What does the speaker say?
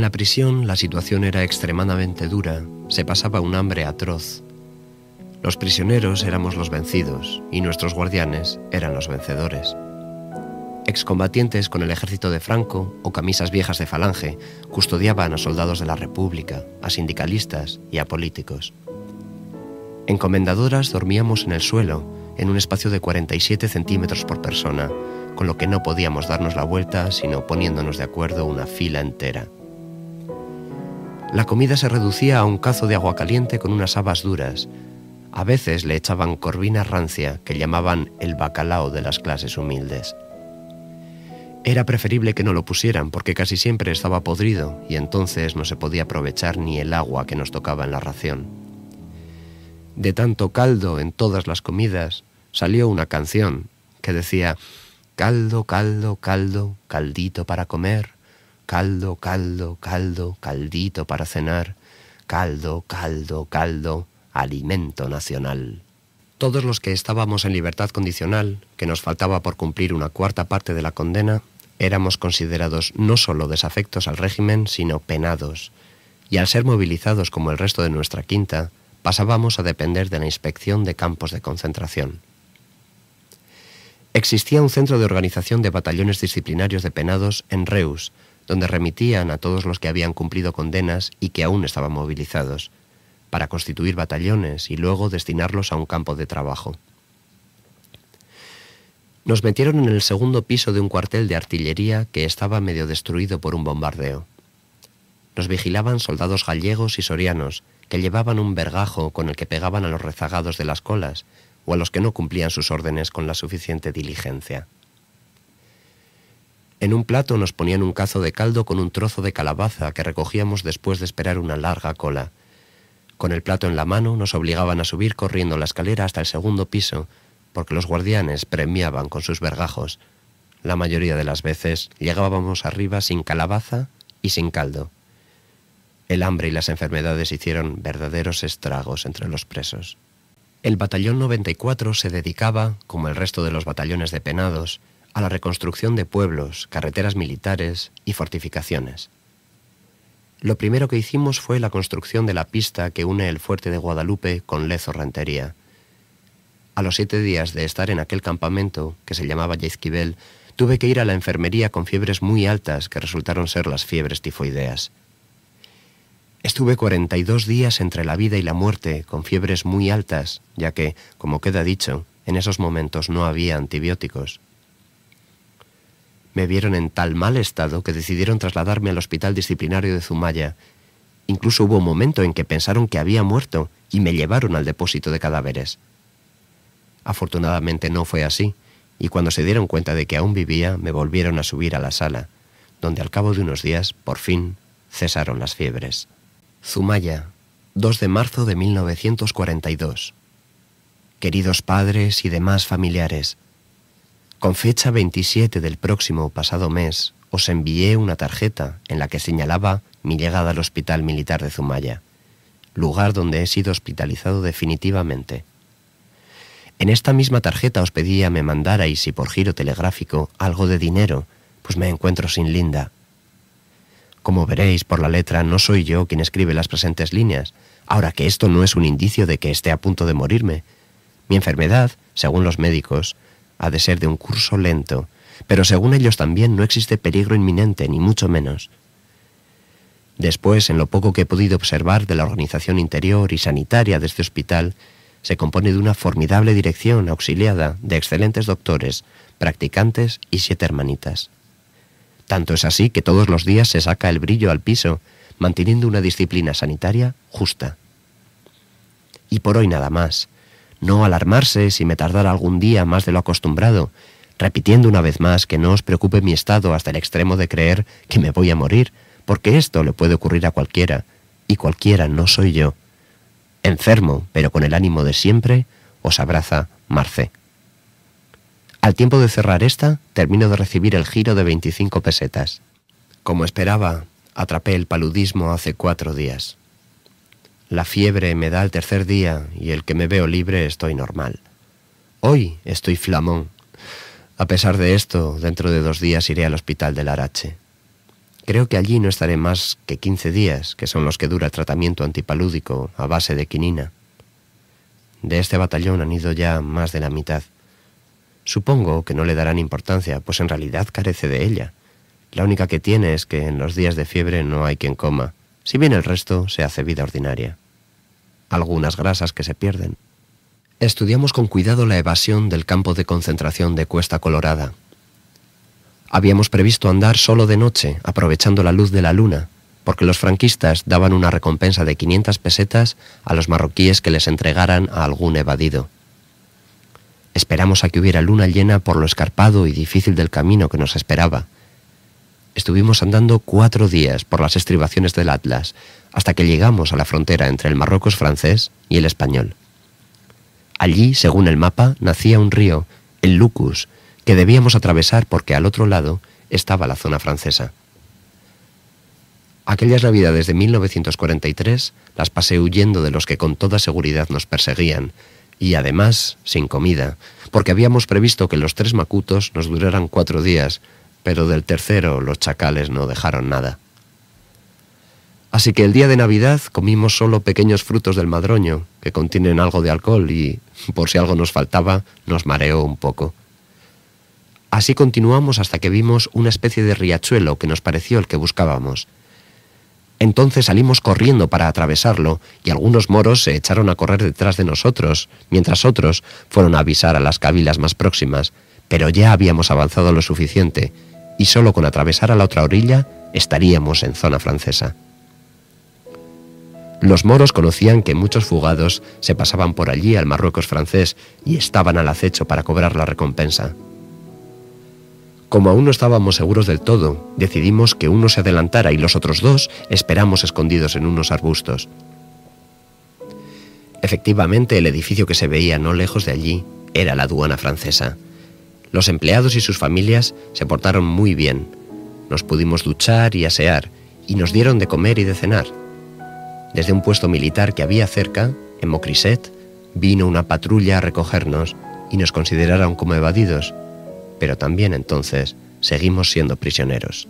En la prisión la situación era extremadamente dura, se pasaba un hambre atroz. Los prisioneros éramos los vencidos y nuestros guardianes eran los vencedores. Excombatientes con el ejército de Franco o camisas viejas de Falange custodiaban a soldados de la República, a sindicalistas y a políticos. Encomendadoras dormíamos en el suelo, en un espacio de 47 centímetros por persona, con lo que no podíamos darnos la vuelta sino poniéndonos de acuerdo una fila entera. La comida se reducía a un cazo de agua caliente con unas habas duras. A veces le echaban corvina rancia que llamaban el bacalao de las clases humildes. Era preferible que no lo pusieran porque casi siempre estaba podrido y entonces no se podía aprovechar ni el agua que nos tocaba en la ración. De tanto caldo en todas las comidas salió una canción que decía, Caldo, caldo, caldo, caldito para comer, caldo, caldo, caldo, caldito para cenar, caldo, caldo, caldo, alimento nacional. Todos los que estábamos en libertad condicional, que nos faltaba por cumplir una cuarta parte de la condena, éramos considerados no solo desafectos al régimen, sino penados, y al ser movilizados como el resto de nuestra quinta, pasábamos a depender de la inspección de campos de concentración. Existía un centro de organización de batallones disciplinarios de penados en Reus, donde remitían a todos los que habían cumplido condenas y que aún estaban movilizados, para constituir batallones y luego destinarlos a un campo de trabajo. Nos metieron en el segundo piso de un cuartel de artillería que estaba medio destruido por un bombardeo. Nos vigilaban soldados gallegos y sorianos, que llevaban un vergajo con el que pegaban a los rezagados de las colas o a los que no cumplían sus órdenes con la suficiente diligencia. En un plato nos ponían un cazo de caldo con un trozo de calabaza que recogíamos después de esperar una larga cola. Con el plato en la mano nos obligaban a subir corriendo la escalera hasta el segundo piso, porque los guardianes premiaban con sus vergajos. La mayoría de las veces llegábamos arriba sin calabaza y sin caldo. El hambre y las enfermedades hicieron verdaderos estragos entre los presos. El batallón 94 se dedicaba, como el resto de los batallones de penados, a la reconstrucción de pueblos, carreteras militares y fortificaciones. Lo primero que hicimos fue la construcción de la pista que une el fuerte de Guadalupe con Lezo Rantería. A los siete días de estar en aquel campamento, que se llamaba Yezquivel, tuve que ir a la enfermería con fiebres muy altas que resultaron ser las fiebres tifoideas. Estuve 42 días entre la vida y la muerte con fiebres muy altas, ya que, como queda dicho, en esos momentos no había antibióticos me vieron en tal mal estado que decidieron trasladarme al hospital disciplinario de Zumaya. Incluso hubo un momento en que pensaron que había muerto y me llevaron al depósito de cadáveres. Afortunadamente no fue así, y cuando se dieron cuenta de que aún vivía, me volvieron a subir a la sala, donde al cabo de unos días, por fin, cesaron las fiebres. Zumaya, 2 de marzo de 1942. Queridos padres y demás familiares, con fecha 27 del próximo pasado mes, os envié una tarjeta en la que señalaba mi llegada al Hospital Militar de Zumaya, lugar donde he sido hospitalizado definitivamente. En esta misma tarjeta os pedía me mandarais, y por giro telegráfico, algo de dinero, pues me encuentro sin Linda. Como veréis por la letra, no soy yo quien escribe las presentes líneas, ahora que esto no es un indicio de que esté a punto de morirme. Mi enfermedad, según los médicos, ha de ser de un curso lento, pero según ellos también no existe peligro inminente, ni mucho menos. Después, en lo poco que he podido observar de la organización interior y sanitaria de este hospital, se compone de una formidable dirección auxiliada de excelentes doctores, practicantes y siete hermanitas. Tanto es así que todos los días se saca el brillo al piso, manteniendo una disciplina sanitaria justa. Y por hoy nada más no alarmarse si me tardara algún día más de lo acostumbrado, repitiendo una vez más que no os preocupe mi estado hasta el extremo de creer que me voy a morir, porque esto le puede ocurrir a cualquiera, y cualquiera no soy yo. Enfermo, pero con el ánimo de siempre, os abraza Marce. Al tiempo de cerrar esta, termino de recibir el giro de 25 pesetas. Como esperaba, atrapé el paludismo hace cuatro días. La fiebre me da el tercer día y el que me veo libre estoy normal. Hoy estoy flamón. A pesar de esto, dentro de dos días iré al hospital del Arache. Creo que allí no estaré más que 15 días, que son los que dura el tratamiento antipalúdico a base de quinina. De este batallón han ido ya más de la mitad. Supongo que no le darán importancia, pues en realidad carece de ella. La única que tiene es que en los días de fiebre no hay quien coma, si bien el resto se hace vida ordinaria. Algunas grasas que se pierden. Estudiamos con cuidado la evasión del campo de concentración de Cuesta Colorada. Habíamos previsto andar solo de noche, aprovechando la luz de la luna, porque los franquistas daban una recompensa de 500 pesetas a los marroquíes que les entregaran a algún evadido. Esperamos a que hubiera luna llena por lo escarpado y difícil del camino que nos esperaba, Estuvimos andando cuatro días por las estribaciones del Atlas, hasta que llegamos a la frontera entre el Marruecos francés y el español. Allí, según el mapa, nacía un río, el Lucus, que debíamos atravesar porque al otro lado estaba la zona francesa. Aquellas navidades de 1943 las pasé huyendo de los que con toda seguridad nos perseguían, y además sin comida, porque habíamos previsto que los tres macutos nos duraran cuatro días, pero del tercero los chacales no dejaron nada. Así que el día de Navidad comimos solo pequeños frutos del madroño, que contienen algo de alcohol y, por si algo nos faltaba, nos mareó un poco. Así continuamos hasta que vimos una especie de riachuelo que nos pareció el que buscábamos. Entonces salimos corriendo para atravesarlo y algunos moros se echaron a correr detrás de nosotros, mientras otros fueron a avisar a las cabilas más próximas, pero ya habíamos avanzado lo suficiente y solo con atravesar a la otra orilla estaríamos en zona francesa. Los moros conocían que muchos fugados se pasaban por allí al Marruecos francés y estaban al acecho para cobrar la recompensa. Como aún no estábamos seguros del todo, decidimos que uno se adelantara y los otros dos esperamos escondidos en unos arbustos. Efectivamente, el edificio que se veía no lejos de allí era la aduana francesa. Los empleados y sus familias se portaron muy bien. Nos pudimos duchar y asear, y nos dieron de comer y de cenar. Desde un puesto militar que había cerca, en Mocriset, vino una patrulla a recogernos y nos consideraron como evadidos, pero también entonces seguimos siendo prisioneros.